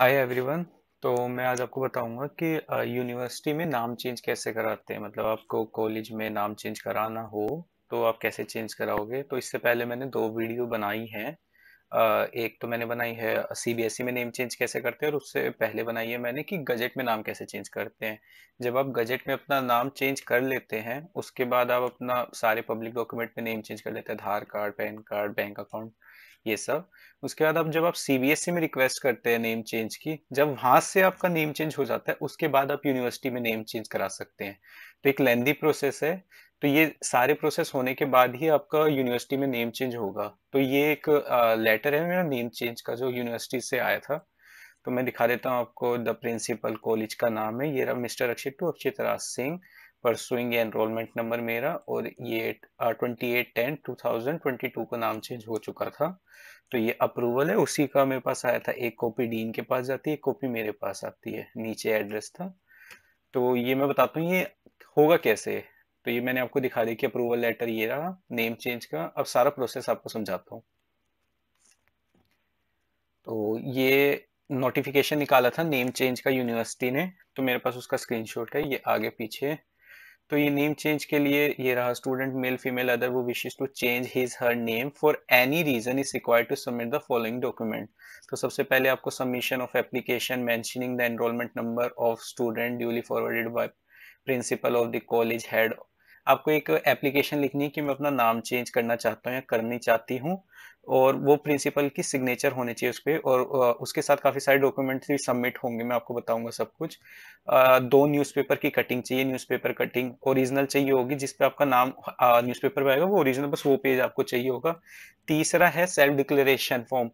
Hi everyone तो मैं आज आपको बताऊंगा कि यूनिवर्सिटी में नाम चेंज कैसे कराते हैं मतलब आपको कॉलेज में नाम चेंज कराना हो तो आप कैसे चेंज कराओगे तो इससे पहले मैंने दो वीडियो बनाई हैं एक तो मैंने बनाई है सीबीएसई e में नेम चेंज कैसे करते हैं और उससे पहले बनाई है मैंने कि गजट में नाम कैसे चेंज करते हैं जब आप गजट में अपना नाम चेंज कर लेते हैं उसके बाद आप अपना सारे पब्लिक डॉक्यूमेंट में नेम चेंज कर लेते हैं Aadhaar card PAN card bank account ये सब उसके बाद अब जब आप सीबीएसई e में रिक्वेस्ट करते हैं नेम चेंज की जब वहां से आपका नेम चेंज हो जाता है उसके बाद आप यूनिवर्सिटी में नेम चेंज करा सकते हैं तो एक लेंदी प्रोसेस है तो ये सारे प्रोसेस होने के बाद ही आपका यूनिवर्सिटी में नेम चेंज होगा तो ये एक लेटर है मेरा नेम चेंज का जो यूनिवर्सिटी से आया था तो मैं दिखा देता हूँ आपको द प्रिंसिपल कॉलेज का नाम है ये mister Akshit to Akshit Raj Singh pursuing enrolment number मेरा और ये twenty eight ten two thousand twenty two का नाम चेंज हो चुका था तो ये अप्रूवल है उसी का मेरे पास आया था एक कॉपी डीन के पास जाती है एक कॉपी मेरे पास आती है नीचे एड्रेस था तो ये मैं बताता हूँ ये होगा कैसे तो ये मैंने आपको दिखा दिया कि अप्रूवल लेटर ये रहा नेम चेंज का अब सारा प्रोसेस आपको समझाता हूँ तो ये नोटिफिकेशन निकाला था नेम चेंज का यूनिवर्सिटी ने तो मेरे पास उसका स्क्रीनशॉट है ये आगे पीछे तो ये नेम चेंज के लिए ये रहा student mail female other who wishes to change his her name for any reason is required to submit the following document तो सबसे पहले आपको submission of application mentioning the enrolment number of student duly forwarded by principal of the college head आपको एक application लिखनी है कि मैं अपना नाम चेंज करना चाहता हूँ या करनी चाहती हूँ और वो प्रिंसिपल की सिग्नेचर होनी चाहिए उस पर और उसके साथ काफ़ी सारे डॉक्यूमेंट्स भी सबमिट होंगे मैं आपको बताऊंगा सब कुछ दो न्यूज़पेपर की कटिंग चाहिए न्यूज़पेपर कटिंग ओरिजिनल चाहिए होगी जिस पे आपका नाम न्यूज़पेपर पे आएगा वो ओरिजिनल बस वो पेज आपको चाहिए होगा तीसरा है सेल्फ डिक्लेरेशन फॉर्म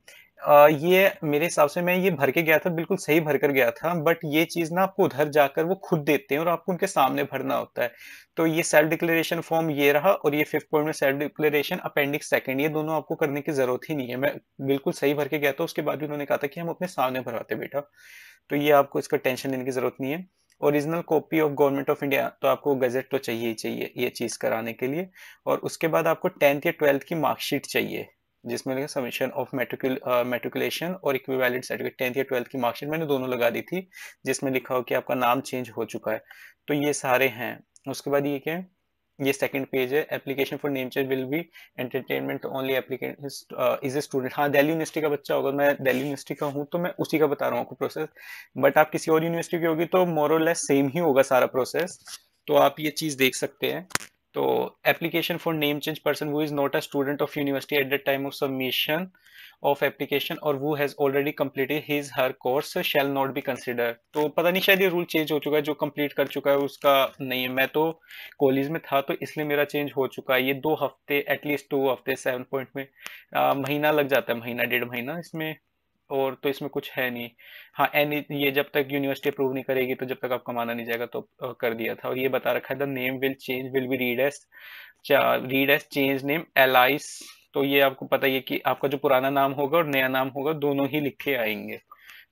ये मेरे हिसाब से मैं ये भर के गया था, बिल्कुल सही भर कर गया था, बट ये चीज़ ना आपको उधर जाकर वो खुद देते हैं और आपको उनके सामने भरना होता है। तो ये सेल्फ डिक्लेरेशन फॉर्म ये रहा और ये फ़िफ्थ पॉइंट में सेल्फ डिक्लेरेशन अपेंडिक्स सेकंड ये दोनों आपको करने की ज़रूरत ही नहीं है। मैं बिल्कुल सही भर के गया था, उसके बाद भी उन्होंने कहा था कि हम अपने सामने भरवाते बेटा। तो ये आपको इसका टेंशन लेने की ज़रूरत नहीं है। Original copy of government of India तो आपको गज़ेट तो चाहिए ही चाहिए ये चीज़ कराने के लिए और उसके बाद आपको टेंथ या ट्वेल्थ की मार्कशीट चाहिए। जिसमें लगा सबमिशन ऑफ मेट्रिकुल मेट्रिकुलेशन और इक्विवेलेंट सर्टिफिकेट टेंथ या ट्वेल्थ की मार्कशीट मैंने दोनों लगा दी थी जिसमें लिखा हो कि आपका नाम चेंज हो चुका है तो ये सारे हैं उसके बाद ये क्या है ये सेकंड पेज है application for name change will be entertainment only applicant is a student हाँ दिल्ली यूनिवर्सिटी का बच्चा होगा मैं दिल्ली यूनिवर्सिटी का हूँ तो मैं उसी का बता रहा हूँ आपको प्रोसेस बट आप किसी और यूनिवर्सिटी की होगी तो मोरलेस सेम ही होगा सारा प्रोसेस तो आप ये चीज़ देख सकते हैं तो application for name change person who is not a student of university at the time of submission of application और who has already completed his her course shall not be consider तो पता नहीं शायद ये रूल चेंज हो चुका है जो कम्प्लीट कर चुका है उसका नहीं है मैं तो कॉलेज में था तो इसलिए मेरा चेंज हो चुका है ये दो हफ्ते एटलीस्ट टू हफ्ते सेवन पॉइंट में आ, महीना लग जाता है महीना डेढ़ महीना इसमें और तो इसमें कुछ है नहीं हाँ एनी ये जब तक यूनिवर्सिटी अप्रूव नहीं करेगी तो जब तक आपका माना नहीं जाएगा तो कर दिया था और ये बता रखा है the name will change will be read as read as change name एल तो ये आपको पता ही है कि आपका जो पुराना नाम होगा और नया नाम होगा दोनों ही लिखे आएंगे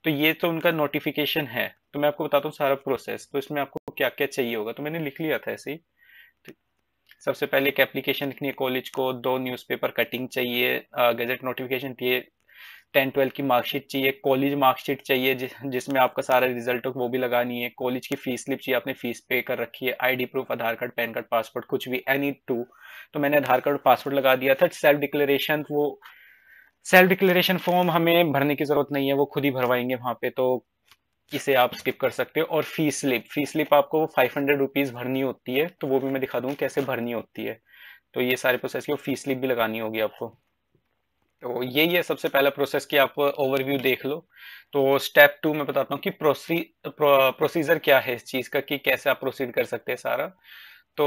तो ये तो उनका नोटिफिकेशन है तो मैं आपको बताता हूँ सारा प्रोसेस तो इसमें आपको क्या क्या चाहिए होगा तो मैंने लिख लिया था ऐसे ही तो सबसे पहले एक एप्लीकेशन लिखनी है कॉलेज को दो न्यूज़पेपर कटिंग चाहिए गजट नोटिफिकेशन टेन ट्वेल्व की मार्कशीट चाहिए कॉलेज मार्कशीट चाहिए जि, जिसमें आपका सारा रिजल्ट वो भी लगानी है कॉलेज की फीस स्लिप चाहिए आपने फीस पे कर रखी है ID proof Aadhaar card PAN card passport कुछ भी एनी टू तो मैंने आधार कार्ड पासपोर्ट लगा दिया था सेल्फ डिक्लेरेशन वो सेल्फ डिक्लेरेशन फॉर्म हमें भरने की जरूरत नहीं है वो खुद ही भरवाएंगे वहां पे तो इसे आप स्किप कर सकते हो और फीस स्लिप फीस स्लिप आपको फाइव हंड्रेड रुपीज भरनी होती है तो वो भी मैं दिखा दूँ कैसे भरनी होती है तो ये सारे प्रोसेस की फीस स्लिप भी लगानी होगी आपको तो ये ये सबसे पहला प्रोसेस की आप ओवरव्यू देख लो तो स्टेप टू मैं बताता हूँ कि प्रोसी प्रोसीजर क्या है इस चीज़ का कि कैसे आप प्रोसीड कर सकते हैं सारा तो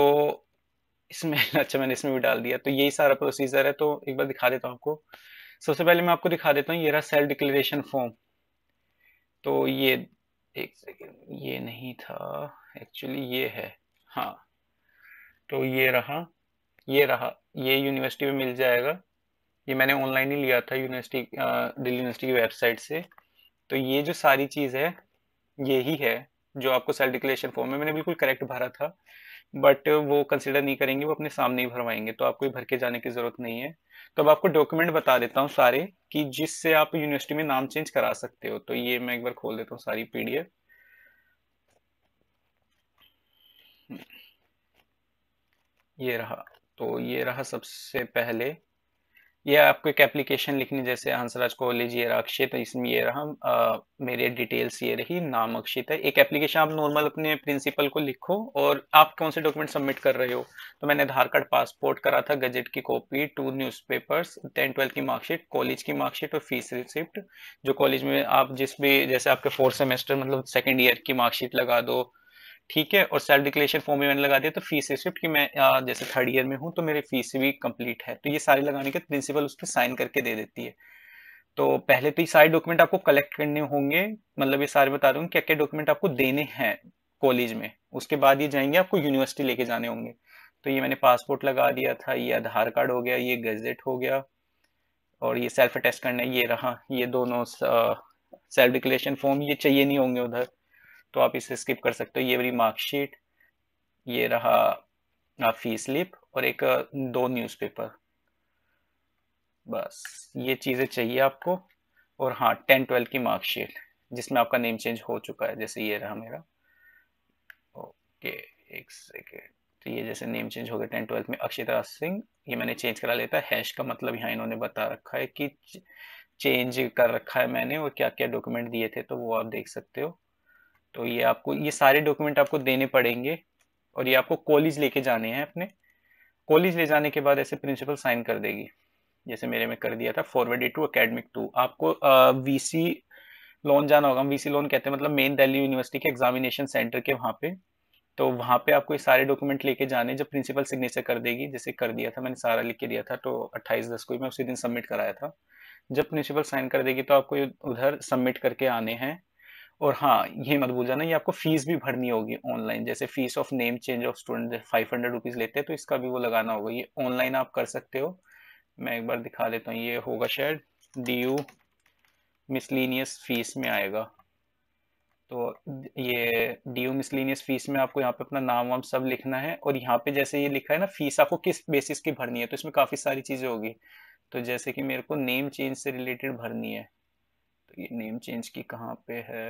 इसमें अच्छा मैंने इसमें भी डाल दिया तो यही सारा प्रोसीजर है तो एक बार दिखा देता हूँ आपको सबसे पहले मैं आपको दिखा देता हूँ ये रहा सेल्फ डिक्लेरेशन फॉर्म तो ये एक सेकेंड ये नहीं था एक्चुअली ये है हाँ तो ये रहा ये रहा ये यूनिवर्सिटी में मिल जाएगा ये मैंने ऑनलाइन ही लिया था यूनिवर्सिटी दिल्ली यूनिवर्सिटी की वेबसाइट से तो ये जो सारी चीज़ है ये ही है जो आपको सेल्फ डिक्लेरेशन फॉर्म में मैंने बिल्कुल करेक्ट भरा था बट वो कंसिडर नहीं करेंगे वो अपने सामने ही भरवाएंगे तो आपको भर के जाने की ज़रूरत नहीं है तो अब आपको डॉक्यूमेंट बता देता हूँ सारे कि जिससे आप यूनिवर्सिटी में नाम चेंज करा सकते हो तो ये मैं एक बार खोल देता हूँ सारी पीडीएफ ये रहा तो ये रहा सबसे पहले ये आपको एक एप्लीकेशन लिखनी जैसे हंसराज कॉलेज ये अक्षित अक्षय तो इसमें ये रहा आ, मेरे डिटेल्स ये रही नाम अक्षित है एक एप्लीकेशन आप नॉर्मल अपने प्रिंसिपल को लिखो और आप कौन से डॉक्यूमेंट सबमिट कर रहे हो तो मैंने आधार कार्ड पासपोर्ट करा था गजट की copy two newspapers ten twelfth की मार्कशीट कॉलेज की मार्कशीट और फीस रिसिप्ट जो कॉलेज में आप जिस भी जैसे आपके फोर्थ सेमेस्टर मतलब सेकेंड ईयर की मार्कशीट लगा दो ठीक है और सेल्फ डिक्लेरेशन फॉर्म मैंने लगा दिया तो फीस रिसिप्ट की मैं जैसे थर्ड ईयर में हूँ तो मेरी फीस भी कंप्लीट है तो ये सारे लगाने के प्रिंसिपल उस पर साइन करके दे देती है तो पहले तो ये सारे डॉक्यूमेंट आपको कलेक्ट करने होंगे मतलब ये सारे बता रहा क्या क्या डॉक्यूमेंट आपको देने हैं कॉलेज में उसके बाद ये जाएंगे आपको यूनिवर्सिटी लेके जाने होंगे तो ये मैंने पासपोर्ट लगा दिया था ये आधार कार्ड हो गया ये गजेट हो गया और ये सेल्फ अटेस्ट करना ये रहा ये दोनों सेल्फ डिक्लेरेशन फॉर्म ये चाहिए नहीं होंगे उधर तो आप इसे स्किप कर सकते हो ये मेरी मार्कशीट ये रहा आप फी स्लिप और एक दो न्यूज़पेपर बस ये चीज़ें चाहिए आपको और हाँ टेन ट्वेल्व की मार्कशीट जिसमें आपका नेम चेंज हो चुका है जैसे ये रहा मेरा ओके एक सेकेंड तो ये जैसे नेम चेंज हो गया टेन ट्वेल्थ में अक्षिता सिंह ये मैंने चेंज करा लेता हैश का मतलब यहाँ इन्होंने बता रखा है कि चेंज कर रखा है मैंने और क्या क्या डॉक्यूमेंट दिए थे तो वो आप देख सकते हो तो ये आपको ये सारे डॉक्यूमेंट आपको देने पड़ेंगे और ये आपको कॉलेज लेके जाने हैं अपने कॉलेज ले जाने के बाद ऐसे प्रिंसिपल साइन कर देगी जैसे मेरे में कर दिया था फॉरवर्ड टू अकेडमिक टू आपको वी सी लोन जाना होगा हम सी लोन कहते हैं मतलब मेन दिल्ली यूनिवर्सिटी के एग्जामिनेशन सेंटर के वहाँ पे तो वहाँ पे आपको ये सारे डॉक्यूमेंट लेके जाने जब प्रिंसिपल सिग्नेचर कर देगी जैसे कर दिया था मैंने सारा लिख के दिया था तो अट्ठाईस दस को ही मैं उसी दिन सबमिट कराया था जब प्रिंसिपल साइन कर देगी तो आपको उधर सबमिट करके आने हैं और हाँ ये मत भूल जाना ये आपको फीस भी भरनी होगी ऑनलाइन जैसे fees of name change of student five hundred rupees लेते हैं तो इसका भी वो लगाना होगा ये ऑनलाइन आप कर सकते हो मैं एक बार दिखा देता हूँ ये होगा शायद डी यू मिसलिनियस फीस में आएगा तो ये डी यू मिसलिनियस फीस में आपको यहाँ पे अपना नाम वाम सब लिखना है और यहाँ पे जैसे ये लिखा है ना फीस आपको किस बेसिस की भरनी है तो इसमें काफ़ी सारी चीज़ें होगी तो जैसे कि मेरे को नेम चेंज से रिलेटेड भरनी है तो ये नेम चेंज की कहाँ पे है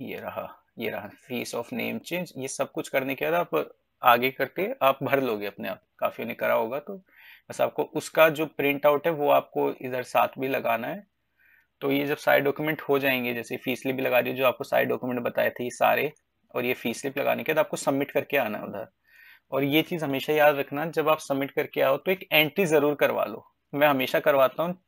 ये रहा ये रहा फीस ऑफ नेम चेंज ये सब कुछ करने के बाद आप आगे करके आप भर लोगे अपने आप काफी ने करा होगा तो बस आपको उसका जो प्रिंट आउट है वो आपको इधर साथ भी लगाना है तो ये जब सारे डॉक्यूमेंट हो जाएंगे जैसे फीस लिप लगा दी जो आपको सारे डॉक्यूमेंट बताए थे ये सारे और ये फीस लिप लगाने के बाद आपको सबमिट करके आना है उधर और ये चीज हमेशा याद रखना जब आप सबमिट करके आओ तो एक एंट्री जरूर करवा लो मैं हमेशा करवाता हूँ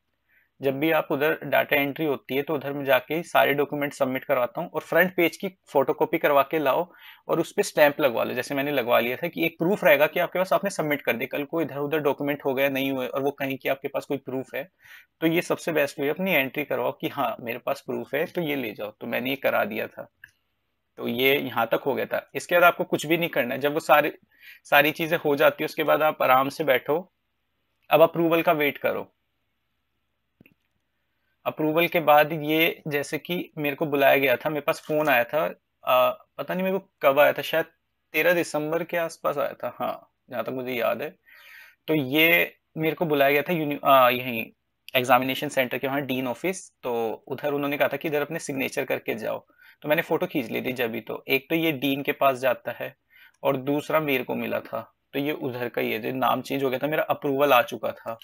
जब भी आप उधर डाटा एंट्री होती है तो उधर में जाके सारे डॉक्यूमेंट सबमिट करवाता हूँ और फ्रंट पेज की फोटोकॉपी करवा के लाओ और उस पर स्टैंप लगवा लो जैसे मैंने लगवा लिया था कि एक प्रूफ रहेगा कि आपके पास आपने सबमिट कर दिया कल को इधर उधर डॉक्यूमेंट हो गया नहीं हुए और वो कहीं कि आपके पास कोई प्रूफ है तो ये सबसे बेस्ट हुई अपनी एंट्री करवाओ कि हाँ मेरे पास प्रूफ है तो ये ले जाओ तो मैंने ये करा दिया था तो ये यहाँ तक हो गया था इसके बाद आपको कुछ भी नहीं करना है जब वो सारी सारी चीज़ें हो जाती है उसके बाद आप आराम से बैठो अब अप्रूवल का वेट करो अप्रूवल के बाद ये जैसे कि मेरे को बुलाया गया था मेरे पास फ़ोन आया था आ, पता नहीं मेरे को कब आया था शायद तेरह दिसंबर के आसपास आया था हाँ जहां तक मुझे याद है तो ये मेरे को बुलाया गया था यूनि यहीं एग्जामिनेशन सेंटर के वहां डीन ऑफिस तो उधर उन्होंने कहा था कि इधर अपने सिग्नेचर करके जाओ तो मैंने फोटो खींच ली थी जब भी तो एक तो ये डीन के पास जाता है और दूसरा मेरे को मिला था तो ये उधर का ही है जो नाम चेंज हो गया था मेरा अप्रूवल आ चुका था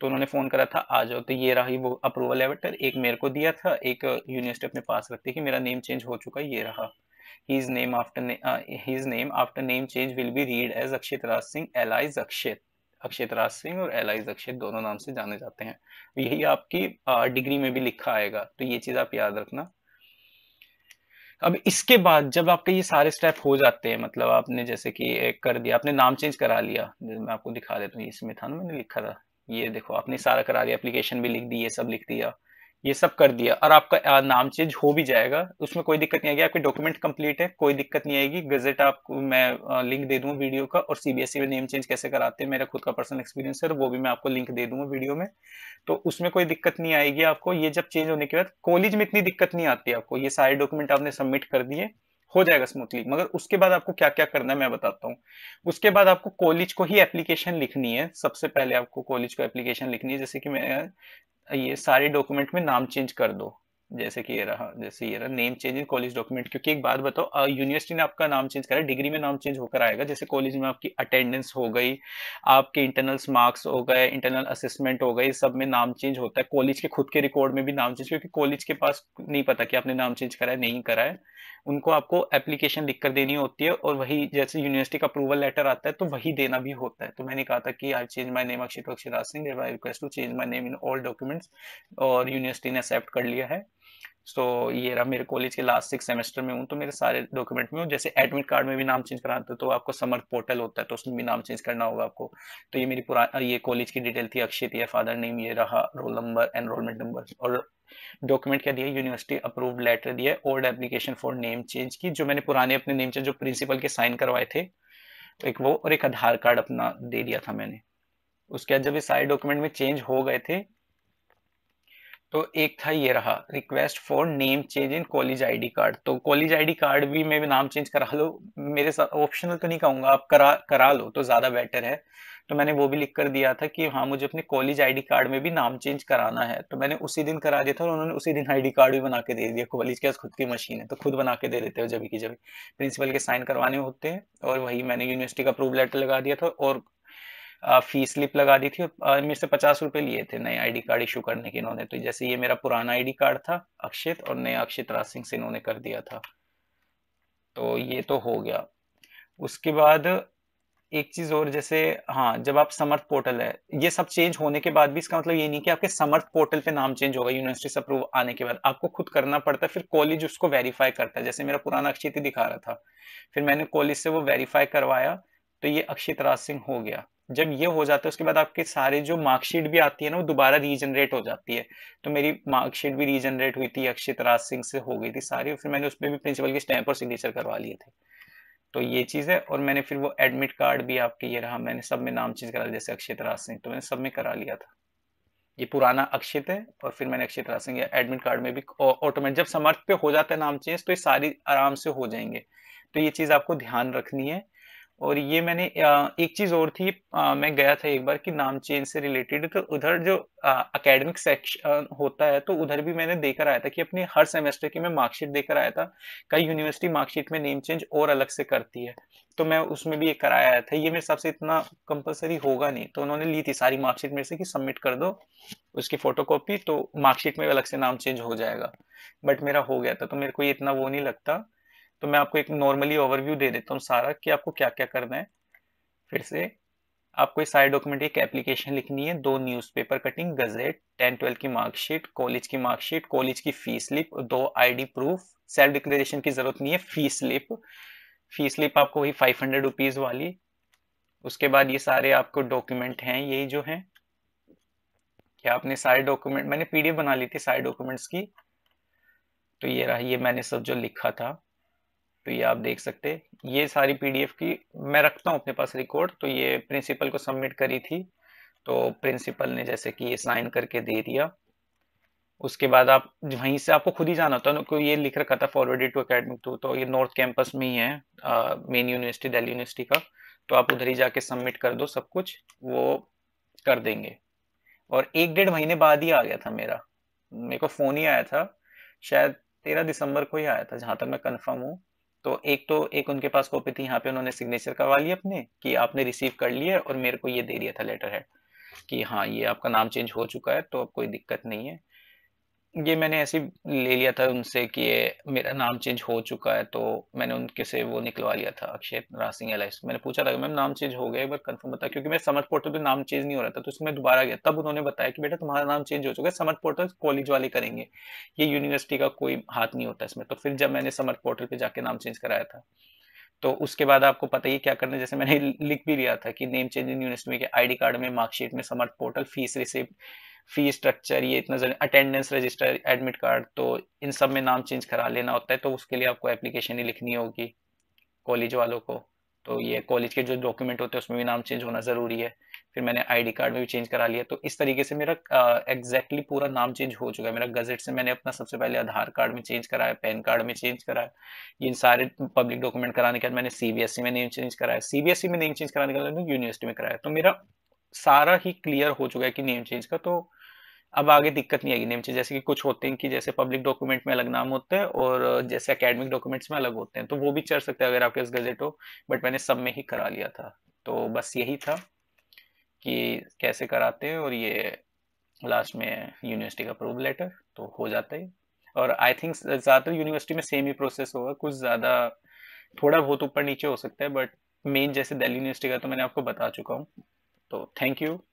तो उन्होंने फोन करा था आ जाओ तो ये रही वो अप्रूवल लेटर एक मेरे को दिया था एक यूनिवर्सिटी अपने पास रखती कि मेरा नेम चेंज हो चुका ये रहा his name after his name after name change will be read as Akshit Raj Singh alias Akshit Akshit Raj Singh और एलाइज अक्षित दोनों नाम से जाने जाते हैं यही आपकी डिग्री uh, में भी लिखा आएगा तो ये चीज आप याद रखना अब इसके बाद जब आपके ये सारे स्टेप हो जाते हैं मतलब आपने जैसे कि कर दिया आपने नाम चेंज करा लिया मैं आपको दिखा देता हूँ इसमें था ना मैंने लिखा था ये देखो आपने सारा करा दिया एप्लीकेशन भी लिख दी ये सब लिख दिया ये सब कर दिया और आपका नाम चेंज हो भी जाएगा उसमें कोई दिक्कत नहीं आएगी आपके डॉक्यूमेंट कंप्लीट है कोई दिक्कत नहीं आएगी गजेट आपको मैं लिंक दे दूंगा वीडियो का और सीबीएसई e में नेम चेंज कैसे कराते हैं मेरा खुद का पर्सनल एक्सपीरियंस है तो वो भी मैं आपको लिंक दे दूंगा वीडियो में तो उसमें कोई दिक्कत नहीं आएगी आपको ये जब चेंज होने के बाद कॉलेज में इतनी दिक्कत नहीं आती आपको ये सारे डॉक्यूमेंट आपने सबमिट कर दिए हो जाएगा स्मूथली मगर उसके बाद आपको क्या क्या करना है मैं बताता हूँ उसके बाद आपको कॉलेज को ही एप्लीकेशन लिखनी है सबसे पहले आपको कॉलेज को एप्लीकेशन लिखनी है जैसे कि मैं ये सारे डॉक्यूमेंट में नाम चेंज कर दो जैसे कि ये रहा जैसे ये रहा name change in college document क्योंकि एक बात बताओ यूनिवर्सिटी ने आपका नाम चेंज करा डिग्री में नाम चेंज होकर आएगा जैसे कॉलेज में आपकी अटेंडेंस हो गई आपके इंटरनल्स मार्क्स हो गए इंटरनल असेसमेंट हो गई सब में नाम चेंज होता है कॉलेज के खुद के रिकॉर्ड में भी नाम चेंज क्योंकि कॉलेज के पास नहीं पता कि आपने नाम चेंज करा है नहीं करा है उनको आपको एप्लीकेशन लिख कर देनी होती है और वही जैसे यूनिवर्सिटी का अप्रूवल लेटर आता है तो वही देना भी होता है तो मैंने कहा था कि I change my name Akshit Akshiraj Singh I request to change my name in all documents और यूनिवर्सिटी ने एक्सेप्ट कर लिया है सो so, ये रहा मेरे कॉलेज के लास्ट सिक्स सेमेस्टर में हूँ तो मेरे सारे डॉक्यूमेंट में हूँ जैसे एडमिट कार्ड में भी नाम चेंज कराते तो आपको समर्थ पोर्टल होता है तो उसमें भी नाम चेंज करना होगा आपको तो ये मेरी पुराना ये कॉलेज की डिटेल थी अक्षित या फादर नेम ये रहा रोल नंबर एनरोलमेंट नंबर और डॉक्यूमेंट क्या दिया यूनिवर्सिटी अप्रूव लेटर दिया old application for name change की जो मैंने पुराने अपने नेम चेंज जो प्रिंसिपल के साइन करवाए थे एक वो और एक आधार कार्ड अपना दे दिया था मैंने उसके बाद जब ये सारे डॉक्यूमेंट में चेंज हो गए थे तो एक था ये रहा request for name change in college ID card तो कॉलेज आईडी कार्ड भी मैं नाम चेंज करा लो मेरे साथ ऑप्शनल तो नहीं कहूँगा आप करा करा लो तो ज़्यादा बेटर है तो मैंने वो भी लिख कर दिया था कि हाँ मुझे अपने कॉलेज आईडी कार्ड में भी नाम चेंज कराना है तो मैंने उसी दिन करा दिया था और उन्होंने उसी दिन आईडी कार्ड भी बना के दे दिया कॉलेज के खुद की मशीन है तो खुद बना के दे देते हो जब की जब प्रिंसिपल के साइन करवाने होते हैं और वही मैंने यूनिवर्सिटी का प्रूव लेटर लगा दिया था और फी स्लिप लगा दी थी और मेरे से पचास रुपए लिए थे नए आईडी कार्ड इशू करने के इन्होंने तो जैसे ये मेरा पुराना आईडी कार्ड था अक्षित और नया अक्षित राज सिंह से इन्होंने कर दिया था तो ये तो हो गया उसके बाद एक चीज और जैसे हाँ जब आप समर्थ पोर्टल है ये सब चेंज होने के बाद भी इसका मतलब ये नहीं कि आपके समर्थ पोर्टल पे नाम चेंज होगा यूनिवर्सिटी से अप्रूव आने के बाद आपको खुद करना पड़ता है फिर कॉलेज उसको वेरीफाई करता है जैसे मेरा पुराना अक्षित ही दिखा रहा था फिर मैंने कॉलेज से वो वेरीफाई करवाया तो ये अक्षित राज सिंह हो गया जब ये हो जाता है उसके बाद आपके सारे जो मार्कशीट भी आती है ना वो दोबारा रीजनरेट हो जाती है तो मेरी मार्कशीट भी रीजनरेट हुई थी अक्षित राज सिंह से हो गई थी सारी फिर मैंने उसमें भी प्रिंसिपल की स्टैंप और सिग्नेचर करवा लिए थे तो ये चीज़ है और मैंने फिर वो एडमिट कार्ड भी आपके ये रहा मैंने सब में नाम चीज़ करा जैसे अक्षित राज सिंह तो मैंने सब में करा लिया था ये पुराना अक्षित है और फिर मैंने अक्षित राज सिंह एडमिट कार्ड में भी ऑटोमेटिक जब समर्थ पे हो जाता है नाम चेंज तो ये सारी आराम से हो जाएंगे तो ये चीज़ आपको ध्यान रखनी है और ये मैंने एक चीज और थी मैं गया था एक बार कि नाम चेंज से रिलेटेड तो उधर जो अकेडमिक सेक्शन होता है तो उधर भी मैंने देकर आया था कि अपने हर सेमेस्टर की मैं मार्कशीट देकर आया था कई यूनिवर्सिटी मार्कशीट में नेम चेंज और अलग से करती है तो मैं उसमें भी ये कराया आया था ये मेरे सबसे इतना कंपलसरी होगा नहीं तो उन्होंने ली थी सारी मार्कशीट मेरे से कि सबमिट कर दो उसकी फोटोकॉपी तो मार्कशीट में अलग से नाम चेंज हो जाएगा बट मेरा हो गया था तो मेरे को ये इतना वो नहीं लगता तो मैं आपको एक नॉर्मली ओवरव्यू दे देता हूँ सारा कि आपको क्या क्या करना है फिर से आपको इस सारे डॉक्यूमेंट एक एप्लीकेशन लिखनी है दो newspaper cutting gazette ten twelve की मार्कशीट कॉलेज की मार्कशीट कॉलेज की फी स्लिप दो आईडी प्रूफ सेल्फ डिक्लेरेशन की जरूरत नहीं है फी स्लिप फी स्लिप आपको वही फाइव हंड्रेड रुपीज़ वाली उसके बाद ये सारे आपको डॉक्यूमेंट हैं यही जो है कि आपने सारे डॉक्यूमेंट मैंने पीडीएफ बना ली थी सारे डॉक्यूमेंट्स की तो ये रहा ये मैंने सब जो लिखा था तो ये आप देख सकते ये सारी पीडीएफ की मैं रखता हूँ अपने पास रिकॉर्ड तो ये प्रिंसिपल को सबमिट करी थी तो प्रिंसिपल ने जैसे कि ये साइन करके दे दिया उसके बाद आप वहीं से आपको खुद ही जाना होता है ये लिख रखा था फॉरवर्डेड टू अकेडमिक टू तो ये नॉर्थ कैंपस में ही है मेन यूनिवर्सिटी दिल्ली यूनिवर्सिटी का तो आप उधर ही जाके सबमिट कर दो सब कुछ वो कर देंगे और एक डेढ़ महीने बाद ही आ गया था मेरा मेरे को फ़ोन ही आया था शायद तेरह दिसंबर को ही आया था जहाँ तक मैं कन्फर्म हूँ तो एक तो एक उनके पास कॉपी थी यहाँ पे उन्होंने सिग्नेचर करवा लिया अपने कि आपने रिसीव कर लिया और मेरे को ये दे दिया था लेटर हेड कि हाँ ये आपका नाम चेंज हो चुका है तो अब कोई दिक्कत नहीं है ये मैंने ऐसे ले लिया था उनसे कि ये मेरा नाम चेंज हो चुका है तो मैंने उनके से वो निकलवा लिया था अक्षय राज सिंह एल मैंने पूछा था मैम नाम चेंज हो गया एक बार कंफर्म बता क्योंकि मैं समर्थ पोर्टल पे नाम चेंज नहीं हो रहा था तो उसमें दोबारा गया तब उन्होंने बताया कि बेटा तुम्हारा नाम चेंज हो चुका है समर्थ पोर्टल कॉलेज वाले करेंगे ये यूनिवर्सिटी का कोई हाथ नहीं होता इसमें तो फिर जब मैंने समर्थ पोर्टल पर जाके नाम चेंज कराया था तो उसके बाद आपको पता ही क्या करना है जैसे मैंने लिख भी लिया था कि नेम चेंज इन यूनिवर्सिटी के आईडी कार्ड में मार्कशीट में Samarth portal fees receipt fee structure ये इतना अटेंडेंस रजिस्टर एडमिट कार्ड तो इन सब में नाम चेंज करा लेना होता है तो उसके लिए आपको एप्लीकेशन ही लिखनी होगी कॉलेज वालों को तो ये कॉलेज के जो डॉक्यूमेंट होते हैं उसमें भी नाम चेंज होना ज़रूरी है फिर मैंने आईडी कार्ड में भी चेंज करा लिया तो इस तरीके से मेरा एग्जैक्टली uh, पूरा नाम चेंज हो चुका है मेरा गजट से मैंने अपना सबसे पहले आधार कार्ड में चेंज कराया पैन कार्ड में चेंज कराया ये सारे पब्लिक डॉक्यूमेंट कराने के बाद मैंने सीबीएसई e में नेम चेंज कराया सीबीएसई e में नेम चेंज कराने के बाद यूनिवर्सिटी में कराया तो मेरा सारा ही क्लियर हो चुका है कि नेम चेंज का तो अब आगे दिक्कत नहीं आएगी नेम चेंज जैसे कि कुछ होते हैं कि जैसे पब्लिक डॉक्यूमेंट में अलग नाम होते हैं और जैसे अकेडमिक डॉक्यूमेंट्स में अलग होते हैं तो वो भी चढ़ सकते हैं अगर आपके पास गजेट हो बट मैंने सब में ही करा लिया था तो बस यही था कि कैसे कराते हैं और ये लास्ट में यूनिवर्सिटी का अप्रूव लेटर तो हो जाता है और आई थिंक ज़्यादातर यूनिवर्सिटी में सेम ही प्रोसेस होगा कुछ ज़्यादा थोड़ा बहुत ऊपर नीचे हो सकता है बट मेन जैसे दिल्ली यूनिवर्सिटी का तो मैंने आपको बता चुका हूँ तो थैंक यू